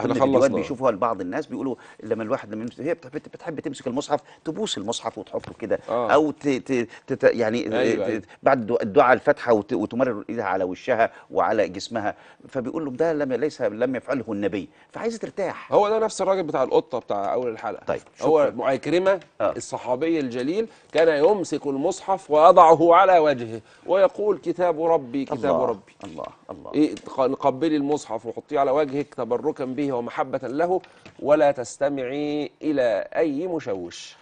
احنا خلصنا بيشوفوها لبعض الناس بيقولوا لما الواحد لما هي بتحب تمسك المصحف تبوس المصحف وتحطه كده آه. او تـ تـ تـ يعني أيوة أيوة. بعد الدعاء الفاتحه وتمرر ايدها على وشها وعلى جسمها فبيقول له ده لم ليس لم يفعله النبي فعايزه ترتاح هو ده نفس الراجل بتاع القطه بتاع اول الحلقه طيب هو معاي آه. الصحابي الجليل كان يمسك المصحف ويضعه على وجهه ويقول كتاب ربي كتاب الله. ربي الله الله إيه قبلي المصحف وحطيه على وجهك تبركا به ومحبة له ولا تستمعي إلى أي مشوش